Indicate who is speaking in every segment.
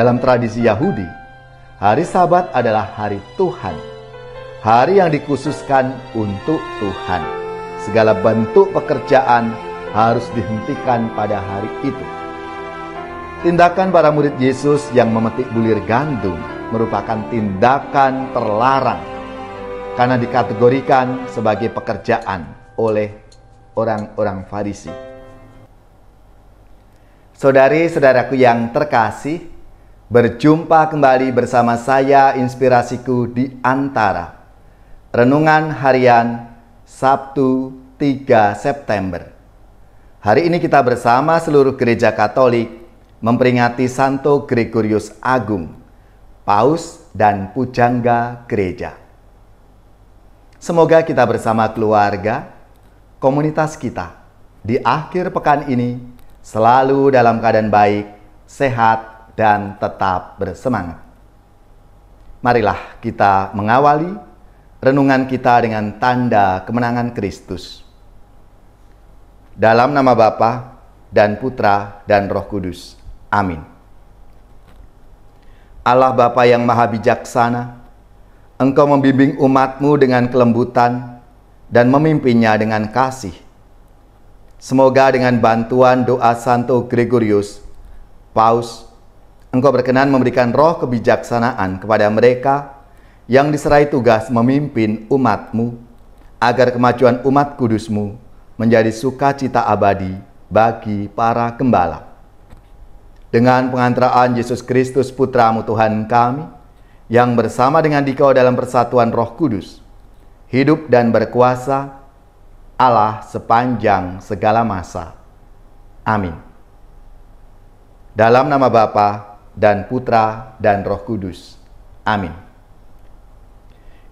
Speaker 1: Dalam tradisi Yahudi, hari Sabat adalah hari Tuhan, hari yang dikhususkan untuk Tuhan. Segala bentuk pekerjaan harus dihentikan pada hari itu. Tindakan para murid Yesus yang memetik bulir gandum merupakan tindakan terlarang karena dikategorikan sebagai pekerjaan oleh orang-orang Farisi. Saudari-saudaraku yang terkasih, Berjumpa kembali bersama saya Inspirasiku di Antara. Renungan harian Sabtu 3 September. Hari ini kita bersama seluruh gereja Katolik memperingati Santo Gregorius Agung, paus dan pujangga gereja. Semoga kita bersama keluarga, komunitas kita di akhir pekan ini selalu dalam keadaan baik, sehat, dan tetap bersemangat. Marilah kita mengawali renungan kita dengan tanda kemenangan Kristus. Dalam nama Bapa dan Putra dan Roh Kudus. Amin. Allah Bapa yang Maha Bijaksana, Engkau membimbing umatmu dengan kelembutan dan memimpinnya dengan kasih. Semoga dengan bantuan doa Santo Gregorius, Paus Engkau berkenan memberikan roh kebijaksanaan kepada mereka yang diserai tugas memimpin umatmu, agar kemajuan umat kudusmu menjadi sukacita abadi bagi para gembala. Dengan pengantaraan Yesus Kristus Putramu Tuhan kami, yang bersama dengan dikau dalam persatuan roh kudus, hidup dan berkuasa, Allah sepanjang segala masa. Amin. Dalam nama Bapa dan Putra dan Roh Kudus. Amin.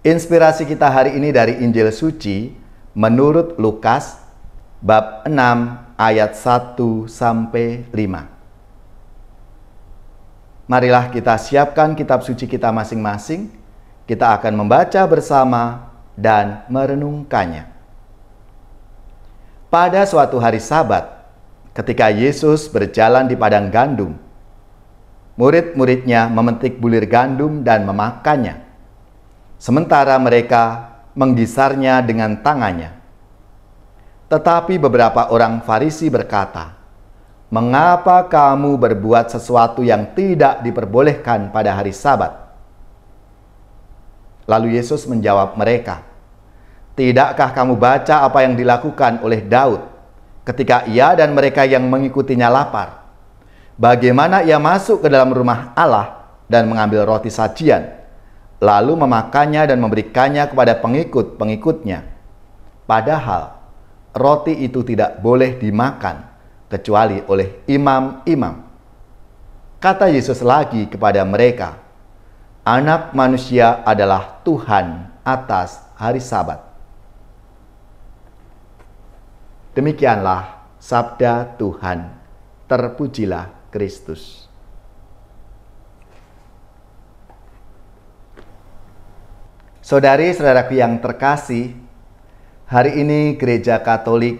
Speaker 1: Inspirasi kita hari ini dari Injil Suci menurut Lukas bab 6 ayat 1 sampai 5. Marilah kita siapkan kitab suci kita masing-masing. Kita akan membaca bersama dan merenungkannya. Pada suatu hari Sabat, ketika Yesus berjalan di padang gandum, murid-muridnya memetik bulir gandum dan memakannya. Sementara mereka menggisarnya dengan tangannya. Tetapi beberapa orang Farisi berkata, "Mengapa kamu berbuat sesuatu yang tidak diperbolehkan pada hari Sabat?" Lalu Yesus menjawab mereka, "Tidakkah kamu baca apa yang dilakukan oleh Daud ketika ia dan mereka yang mengikutinya lapar? bagaimana ia masuk ke dalam rumah Allah dan mengambil roti sajian, lalu memakannya dan memberikannya kepada pengikut-pengikutnya. Padahal roti itu tidak boleh dimakan kecuali oleh imam-imam. Kata Yesus lagi kepada mereka, "Anak manusia adalah Tuhan atas hari Sabat." Demikianlah sabda Tuhan. Terpujilah Kristus. Saudari-saudaraku yang terkasih, hari ini Gereja Katolik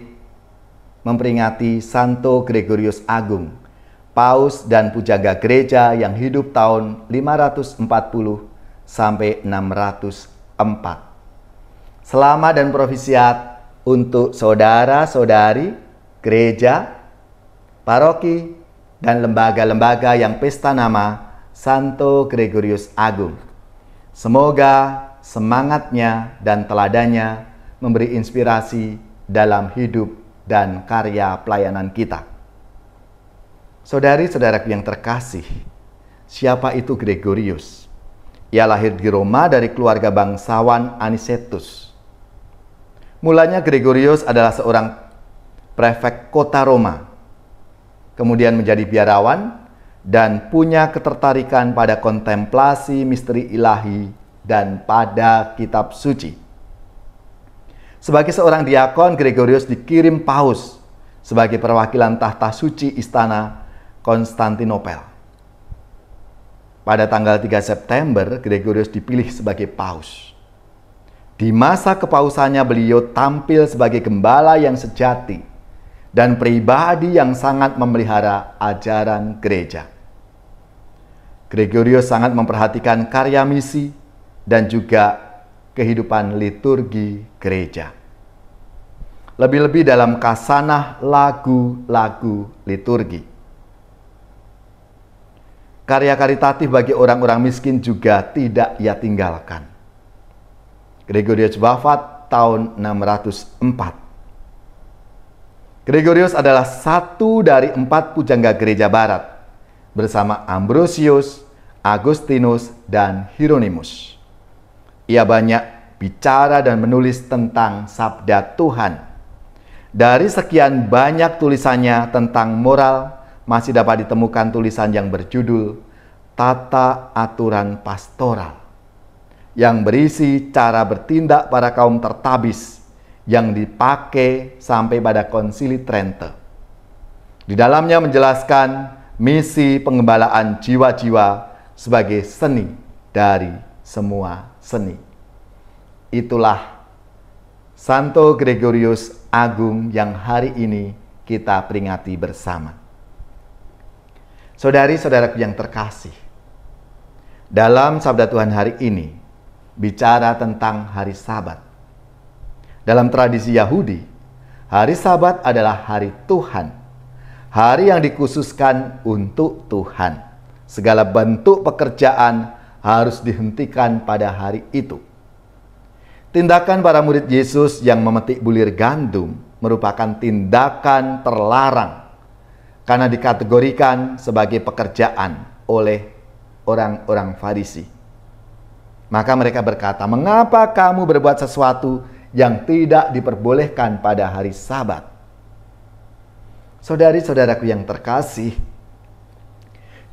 Speaker 1: memperingati Santo Gregorius Agung, paus dan pujaga gereja yang hidup tahun 540 sampai 604. Selama dan provisiat untuk saudara-saudari, gereja, paroki, dan lembaga-lembaga yang pesta nama Santo Gregorius Agung. Semoga semangatnya dan teladannya memberi inspirasi dalam hidup dan karya pelayanan kita. saudari saudara yang terkasih, siapa itu Gregorius? Ia lahir di Roma dari keluarga bangsawan Anicetus. Mulanya Gregorius adalah seorang prefek kota Roma kemudian menjadi biarawan, dan punya ketertarikan pada kontemplasi misteri ilahi dan pada kitab suci. Sebagai seorang diakon, Gregorius dikirim Paus sebagai perwakilan tahta suci istana Konstantinopel. Pada tanggal 3 September, Gregorius dipilih sebagai Paus. Di masa kepausannya beliau tampil sebagai gembala yang sejati dan pribadi yang sangat memelihara ajaran gereja. Gregorius sangat memperhatikan karya misi dan juga kehidupan liturgi gereja. Lebih-lebih dalam kasanah lagu-lagu liturgi. Karya karitatif bagi orang-orang miskin juga tidak ia tinggalkan. Gregorius wafat tahun 604 Gregorius adalah satu dari empat pujangga gereja barat bersama Ambrosius, Agustinus, dan Hieronymus. Ia banyak bicara dan menulis tentang sabda Tuhan. Dari sekian banyak tulisannya tentang moral, masih dapat ditemukan tulisan yang berjudul Tata Aturan Pastoral yang berisi cara bertindak para kaum tertabis yang dipakai sampai pada konsili Trento. Di dalamnya menjelaskan misi pengembalaan jiwa-jiwa sebagai seni dari semua seni. Itulah Santo Gregorius Agung yang hari ini kita peringati bersama. saudari saudara yang terkasih, dalam sabda Tuhan hari ini bicara tentang hari Sabat dalam tradisi Yahudi, hari Sabat adalah hari Tuhan, hari yang dikhususkan untuk Tuhan. Segala bentuk pekerjaan harus dihentikan pada hari itu. Tindakan para murid Yesus yang memetik bulir gandum merupakan tindakan terlarang karena dikategorikan sebagai pekerjaan oleh orang-orang Farisi. Maka mereka berkata, "Mengapa kamu berbuat sesuatu yang tidak diperbolehkan pada hari Sabat. Saudari-saudaraku yang terkasih,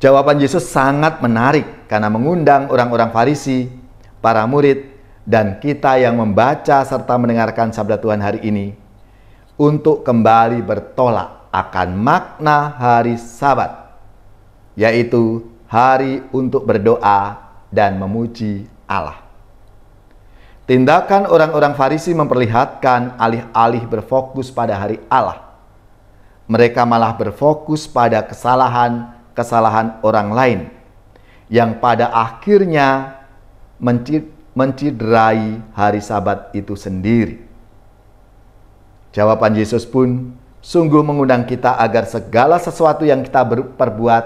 Speaker 1: jawaban Yesus sangat menarik karena mengundang orang-orang Farisi, para murid, dan kita yang membaca serta mendengarkan sabda Tuhan hari ini untuk kembali bertolak akan makna hari Sabat, yaitu hari untuk berdoa dan memuji Allah. Tindakan orang-orang Farisi memperlihatkan alih-alih berfokus pada hari Allah, mereka malah berfokus pada kesalahan-kesalahan orang lain yang pada akhirnya menciderai hari Sabat itu sendiri. Jawaban Yesus pun sungguh mengundang kita agar segala sesuatu yang kita perbuat,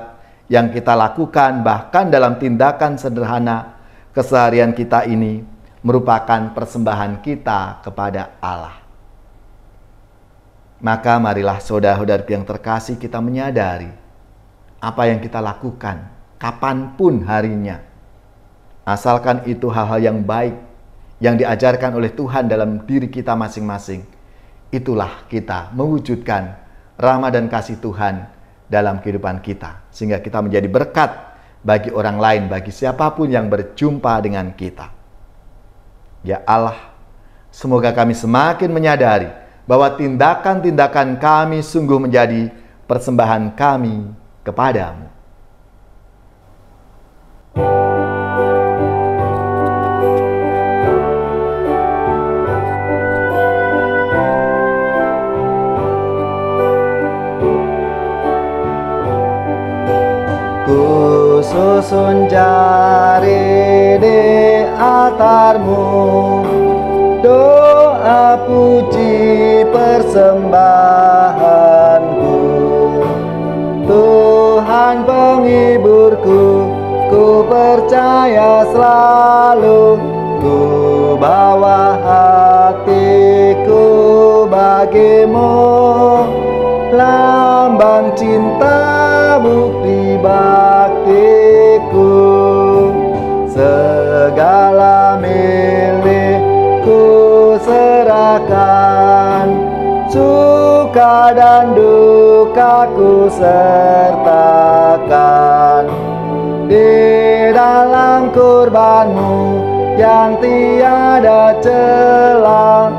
Speaker 1: yang kita lakukan, bahkan dalam tindakan sederhana keseharian kita ini merupakan persembahan kita kepada Allah. Maka marilah saudara-saudara yang terkasih kita menyadari apa yang kita lakukan kapanpun harinya. Asalkan itu hal-hal yang baik yang diajarkan oleh Tuhan dalam diri kita masing-masing. Itulah kita mewujudkan rahmat dan kasih Tuhan dalam kehidupan kita. Sehingga kita menjadi berkat bagi orang lain, bagi siapapun yang berjumpa dengan kita. Ya Allah, semoga kami semakin menyadari bahwa tindakan-tindakan kami sungguh menjadi persembahan kami kepadamu.
Speaker 2: Ku susun jari di besarmu Doa puji persembahanku Tuhan penghiburku Ku percaya selalu Ku bawa hatiku bagimu Lambang cinta bukti bahagia dan dukaku sertakan di dalam kurbanmu yang tiada celah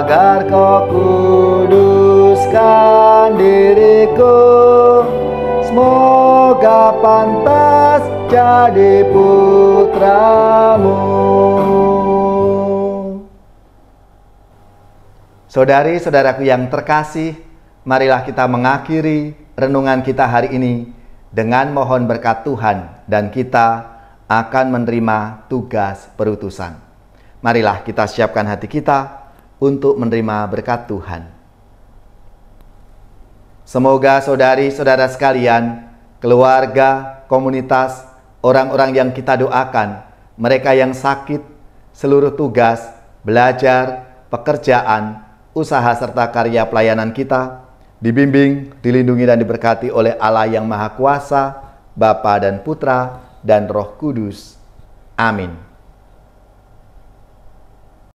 Speaker 2: agar kau kuduskan diriku semoga pantas jadi putramu
Speaker 1: Saudari-saudaraku yang terkasih, marilah kita mengakhiri renungan kita hari ini dengan mohon berkat Tuhan dan kita akan menerima tugas perutusan. Marilah kita siapkan hati kita untuk menerima berkat Tuhan. Semoga saudari-saudara sekalian, keluarga, komunitas, orang-orang yang kita doakan, mereka yang sakit, seluruh tugas, belajar, pekerjaan, usaha serta karya pelayanan kita dibimbing, dilindungi dan diberkati oleh Allah yang Maha Kuasa, Bapa dan Putra dan Roh Kudus. Amin.